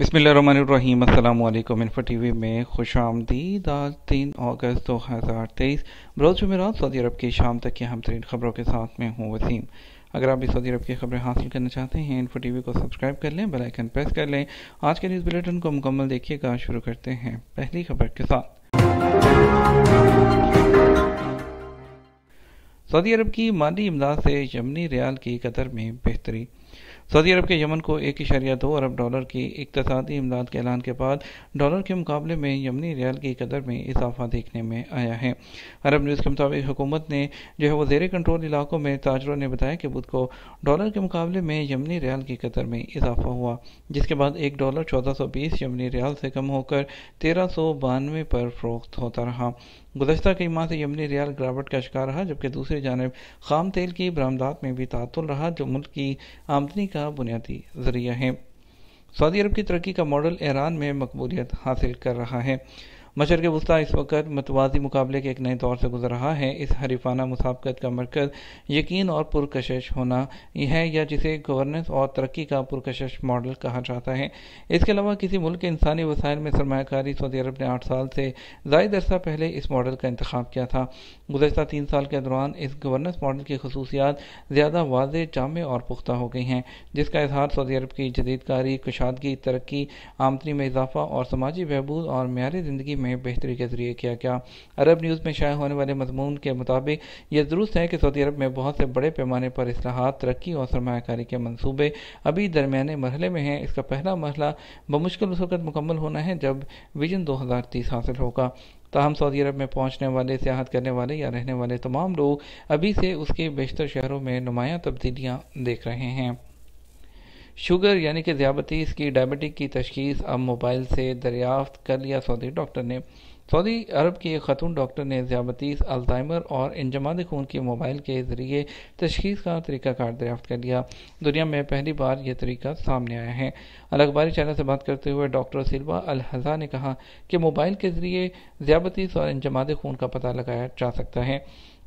बसमीम अल्लाम इन्फा T V में खुश आमदीद आज तीन अगस्त दो हज़ार तेईस बरोज़ जमेरा सऊदी अरब की शाम तक की हम तरीन खबरों के साथ में हूँ वसीम अगर आप भी सऊदी अरब की खबरें हासिल करना चाहते हैं इन्फो टी वी को सब्सक्राइब कर लें बेलाइकन प्रेस कर लें आज के न्यूज़ बुलेटिन को मुकम्मल देखिएगा शुरू करते हैं पहली खबर के साथ सऊदी अरब की माली इमदाद से यमनी रियाल की कदर में बेहतरी सऊदी अरब के यमन को एक इशारिया दो अरब डॉलर की इकतदी इमदाद के ऐलान के बाद डॉलर के मुकाबले में यमनी रियाल की कदर में इजाफा देखने में आया है अरब न्यूज़ के मुताबिक हुकूमत ने जो है वो जेर कंट्रोल इलाकों में ताजरों ने बताया कि बुध को डॉलर के मुकाबले में यमनी रियाल की कदर में इजाफा हुआ जिसके बाद एक डॉलर चौदह सौ बीस यमनी रियाल से कम होकर तेरह सौ बानवे पर फरोख्त होता रहा गुजशत कई माह से यमनी रियाल गिरावट का शिकार रहा जबकि दूसरी जानब खाम तेल की बरामदात में भी तातुल रहा जो मुल्क की आमदनी का बुनियादी जरिया है सऊदी अरब की तरक्की का मॉडल ईरान में मकबूलियत हासिल कर रहा है मशरक वस्ता इस वक्त मतवाजी मुकाबले के एक नए दौर से गुजर रहा है इस हरीफाना मुसाबकत का मरकज़ यकीन और पुरकश होना है या जिसे गवर्नेंस और तरक्की का पुरकश मॉडल कहा जाता है इसके अलावा किसी मुल्क के इंसानी वसायल में सरमाकारी सऊदी अरब ने आठ साल से जायद अरसा पहले इस मॉडल का इंतखब किया था गुजशत तीन साल के दौरान इस गवर्नेंस मॉडल की खसूसियात ज़्यादा वाज जाम और पुख्ता हो गई हैं जिसका इजहार सऊदी अरब की जदीदकारी कुशादगी तरक्की आमदनी में इजाफा और समाजी बहबूद और मैारी ज़िंदगी में में बेहतरी के ज़रिए किया गया अरब न्यूज़ में शाया होने वाले मजमून के मुताबिक यह दुरुस्त है कि सऊदी अरब में बहुत से बड़े पैमाने पर असलाहत तरक्की और सरमाकारी के मनसूबे अभी दरमिया मरहले में हैं इसका पहला मरला बमुश्किल उस वक्त मुकम्मल होना है जब विजन दो हज़ार तीस हासिल होगा ताहम सऊदी अरब में पहुंचने वाले सियाहत करने वाले या रहने वाले तमाम लोग अभी से उसके बेशतर शहरों में नुमाया तब्दीलियाँ देख रहे हैं शुगर यानी कि ज़्याबतीस की डायबिटिक की तशखीस अब मोबाइल से दरियाफ्त कर लिया सऊदी डॉक्टर ने सऊदी अरब की एक खतून डॉक्टर ने ज़्याबतीस अल्जाइमर और इंजमाद खून की मोबाइल के ज़रिए तशखीस का कार दरियाफ्त कर लिया दुनिया में पहली बार यह तरीका सामने आया है अलखबारी चैनल से बात करते हुए डॉक्टर सिल्वा अलहजा ने कहा कि मोबाइल के ज़रिए ज़्याबतीस और इंजमाद खून का पता लगाया जा सकता है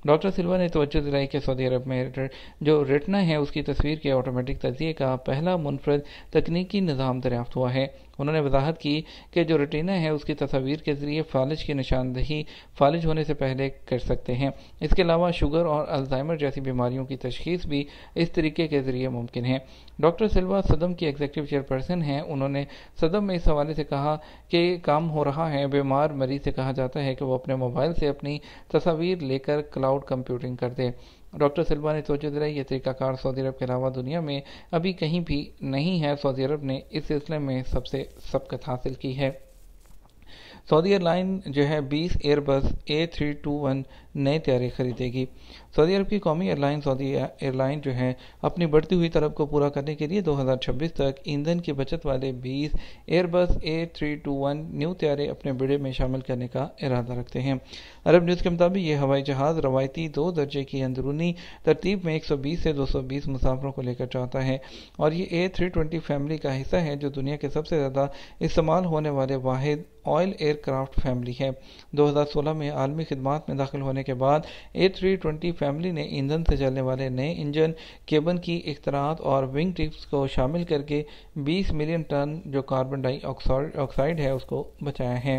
डॉक्टर सिल्वा ने तोजह दिलाई कि सऊदी अरब में जो रेटना है उसकी तस्वीर के ऑटोमेटिक तजिए का पहला मुनफरद तकनीकी निज़ाम दरियाफ्त हुआ है उन्होंने वजाहत की कि जो रेटिना है उसकी तस्वीर के ज़रिए फालिज की निशानदही फालिज होने से पहले कर सकते हैं इसके अलावा शुगर और अल्जाइमर जैसी बीमारियों की तशखीस भी इस तरीके के ज़रिए मुमकिन है डॉक्टर सिल्वा सदम की एग्जेक्टिव चेयरपर्सन हैं उन्होंने सदम में इस हवाले से कहा कि काम हो रहा है बीमार मरीज से कहा जाता है कि वो अपने मोबाइल से अपनी तस्वीर लेकर क्लाउड कंप्यूटिंग कर दे डॉक्टर सिल्वा ने सोचे जरा यह तरीकाकार सऊदी अरब के अलावा दुनिया में अभी कहीं भी नहीं है सऊदी अरब ने इस सिलसिले में सबसे सबकत हासिल की है सऊदी एयरलाइन जो है 20 Airbus A three two one नए तैयारे खरीदेगी सऊदी अरब की कौमी एयरलाइन सऊदी एयरलाइन जो है अपनी बढ़ती हुई तलब को पूरा करने के लिए 2026 तक ईंधन की बचत वाले 20 Airbus A three two one new त्यारे अपने बेड़े में शामिल करने का इरादा रखते हैं अरब न्यूज़ के मुताबिक ये हवाई जहाज़ रवायती दो दर्जे की अंदरूनी तरतीब में 120 से 220 मुसाफरों को लेकर चाहता है और ये ए थ्री ट्वेंटी फैमिली का हिस्सा है जो दुनिया के सबसे ज़्यादा इस्तेमाल होने वाले वाहिद ऑयल एयरक्राफ्ट फैमिली है 2016 में आलमी खदमात में दाखिल होने के बाद ए थ्री ट्वेंटी फैमिली ने ईंधन से चलने वाले नए इंजन केबन की इख्तरात और विंग टिप्स को शामिल करके 20 मिलियन टन जो कार्बन डाइऑक्साइड है उसको बचाया है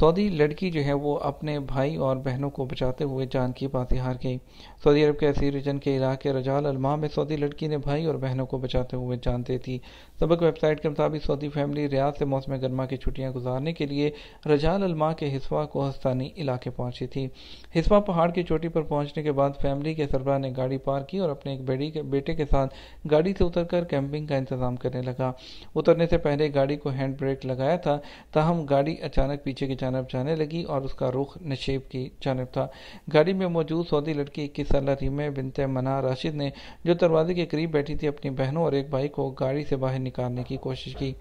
सऊदी लड़की जो है वो अपने भाई और बहनों को बचाते हुए जान की हार गई सऊदी अरब के असीर रिजन के इलाके रजाल अलमा में सऊदी लड़की ने भाई और बहनों को बचाते हुए जान दे दी सबक वेबसाइट के मुताबिक सऊदी फैमिली रियाज से मौसम गर्मा की छुट्टियाँ गुजारने के लिए रजाल अलमा के हिस्वा को हस्तानी इलाके पहुँची थी हिस्वा पहाड़ की चोटी पर पहुँचने के बाद फैमिली के सरबरा ने गाड़ी पार की और अपने एक बेटी के बेटे के साथ गाड़ी से उतरकर कैंपिंग का इंतजाम करने लगा उतरने से पहले गाड़ी को हैंड ब्रेक लगाया था तहम गाड़ी अचानक पीछे की जानब जाने लगी और उसका रुख नशेब की जानब था गाड़ी में मौजूद सऊदी लड़की इक्कीस साल रीमे बिनते मना राशिद ने जो दरवाजे के करीब बैठी थी अपनी बहनों और एक भाई को गाड़ी से बाहर निकालने की कोशिश की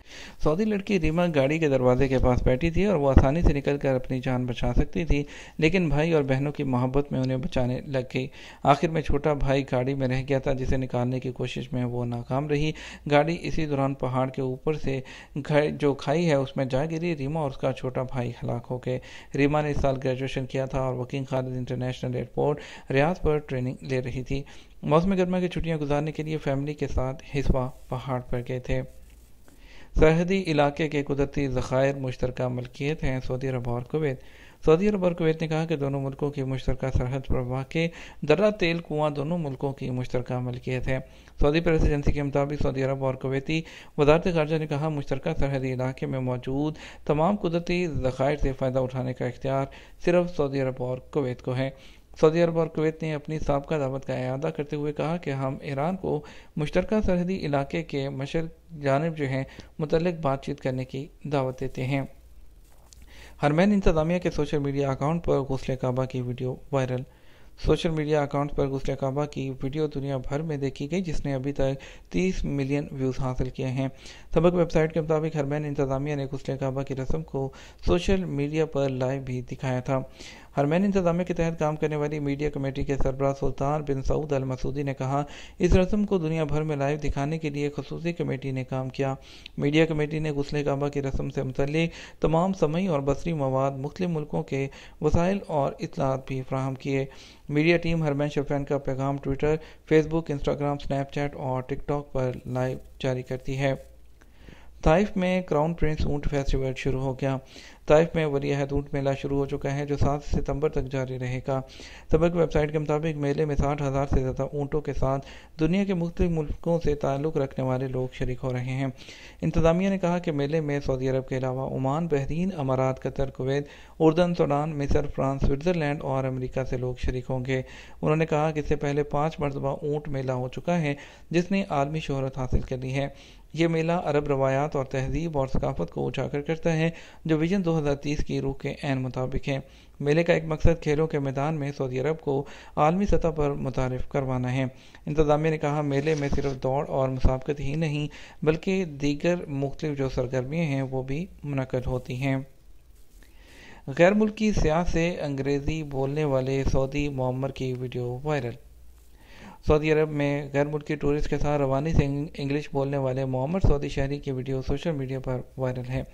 सऊदी लड़की रीमा गाड़ी के दरवाजे के पास बैठी थी और वो आसानी से निकल कर अपनी जान बचा सकती थी लेकिन भाई और बहनों की मोहब्बत में उन्हें बचाने लग गई आखिर में छोटा भाई गाड़ी में रह गया था जिसे निकालने की कोशिश में वो नाकाम रही गाड़ी इसी दौरान पहाड़ के ऊपर से जो खाई है उसमें जा गिरी रीमा और उसका छोटा भाई हलाक फाक होकर रीमा ने इस साल ग्रेजुएशन किया था और वकीम खालिद इंटरनेशनल एयरपोर्ट रियाज पर ट्रेनिंग ले रही थी मौसम गर्मा की छुट्टियाँ गुजारने के लिए फैमिली के साथ हिस्वा पहाड़ पर गए थे सरहदी इलाके के कुदरती ज़खायर मुश्तर मलकियत हैं सऊदी अरब और कुवैत सऊदी अरब और कुवैत ने कहा कि दोनों मुल्कों की मुश्तर सरहद पर वाक़ दर्रा तेल कुआं दोनों मुल्कों की मुश्तर मलकियत है सऊदी प्रेस एजेंसी के मुताबिक सऊदी अरब और कुवैती वजारत खारजा ने कहा मुश्तर सरहदी इलाके में मौजूद तमाम कुदरती ज़खायर से फ़ायदा उठाने का इख्तियार सिर्फ सऊदी अरब और कुवैत को है सऊदी अरब और कुवैत ने अपनी सबका दावत का अदा करते हुए कहा कि हम ईरान को मुश्तर सरहदी इलाके के मशर जानब जो हैं मुतल बातचीत करने की दावत देते हैं हरमैन इंतजामिया के सोशल मीडिया अकाउंट पर गसल काबा की video viral social media account पर गसल काबा की वीडियो दुनिया भर में देखी गई जिसने अभी तक 30 मिलियन व्यूज़ हासिल किए हैं सबक वेबसाइट के मुताबिक हरमैन इंतजामिया ने गसल काबा की रस्म को सोशल मीडिया पर लाइव भी दिखाया था हरमैन इंतजाम के तहत काम करने वाली मीडिया कमेटी के सरबराह सुल्तान बिन सऊद अल मसूदी ने कहा इस रस्म को दुनिया भर में लाइव दिखाने के लिए खसूसी कमेटी ने काम किया मीडिया कमेटी ने गुसले काबा की रस्म से मुतलिक तमाम समय और बसरी मवाद मुख्त मुल्कों के वसाइल और इतलात भी फ्राहम किए मीडिया टीम हरमैन शफैन का पैगाम ट्विटर फेसबुक इंस्टाग्राम स्नैपचैट और टिकटॉक पर लाइव जारी करती है ताइफ में क्राउन प्रिंस ऊंट फेस्टिवल शुरू हो गया ताइफ में वली ऊंट मेला शुरू हो चुका है जो सात सितंबर तक जारी रहेगा सबक वेबसाइट के मुताबिक मेले में साठ हज़ार से ज़्यादा ऊँटों के साथ दुनिया के मुख्तु मुल्कों से ताल्लुक़ रखने वाले लोग शरीक हो रहे हैं इंतज़ामिया ने कहा कि मेले में सऊदी अरब के अलावा ओमान बहरीन अमारात कतर कुवैत उर्दन सूडान मिसर फ्रांस स्विट्ज़रलैंड और अमरीका से लोग शरीक होंगे उन्होंने कहा कि इससे पहले पाँच मरतबा ऊँट मेला हो चुका है जिसने आलमी शहरत हासिल कर ली है ये मेला अरब रवायात और तहजीब और सकाफत को उजागर करता है जो विजन दो 2030 की रूह के एन मुताबिक है मेले का एक मकसद खेलों के मैदान में सऊदी अरब को आलमी सतह पर मुतारफ़ करवाना है इंतजामिया ने कहा मेले में सिर्फ दौड़ और मुसाबकत ही नहीं बल्कि दीगर मुख्तलिफ जो सरगर्मियाँ हैं वो भी मुनद होती हैं गैर मुल्की सियाह से अंग्रेज़ी बोलने वाले सऊदी मम्मर की वीडियो वायरल सऊदी अरब में गैर मुल्की टूरिस्ट के साथ रवानी से इंग्लिश बोलने वाले मोहम्मद सऊदी शहरी की वीडियो सोशल मीडिया पर वायरल है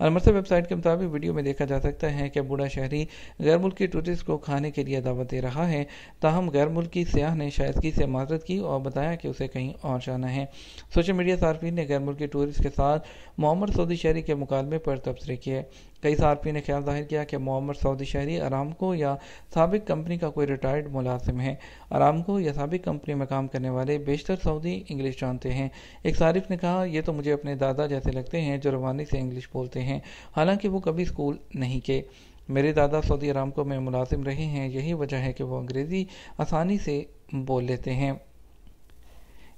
अलमरसा वेबसाइट के मुताबिक वीडियो में देखा जा सकता है कि बूढ़ा शहरी गैर मुल्की टूरिस्ट को खाने के लिए दावत दे रहा है ताहम गैर मुल्की सयाह ने शायदगी से माजरत की और बताया कि उसे कहीं और जाना है सोशल मीडिया सार्फिन ने गैर मुल्की टूरिस्ट के साथ मोहम्मद सऊदी शहरी के मुकालमे पर तबसरे किए कई सार्फी ने ख्याल जाहिर किया कि मोहम्मद सऊदी शहरी आरामको या सबक कंपनी का कोई रिटायर्ड मुलाजिम है आरामको या सबक कंपनी में काम करने वाले बेशतर सऊदी इंग्लिश जानते हैं एक सारिफ ने कहा यह तो मुझे अपने दादा जैसे लगते हैं जो रवानी से इंग्लिश बोलते हैं हालांकि वो कभी स्कूल नहीं के मेरे दादा सऊदी आरामको में मुलाजिम रहे हैं यही वजह है कि वो अंग्रेज़ी आसानी से बोल लेते हैं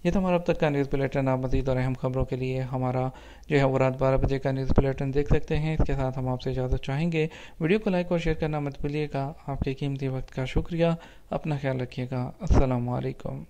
ये तो हमारा अब तक का न्यूज़ बुलेटिन आप मजीद और अहम खबरों के लिए हमारा जो है वो रात बारह बजे का न्यूज़ बुलेटिन देख सकते हैं इसके साथ हम आपसे इजाज़त चाहेंगे वीडियो को लाइक और शेयर करना मत भूलिएगा आपके कीमती वक्त का शुक्रिया अपना ख्याल रखिएगा असलकम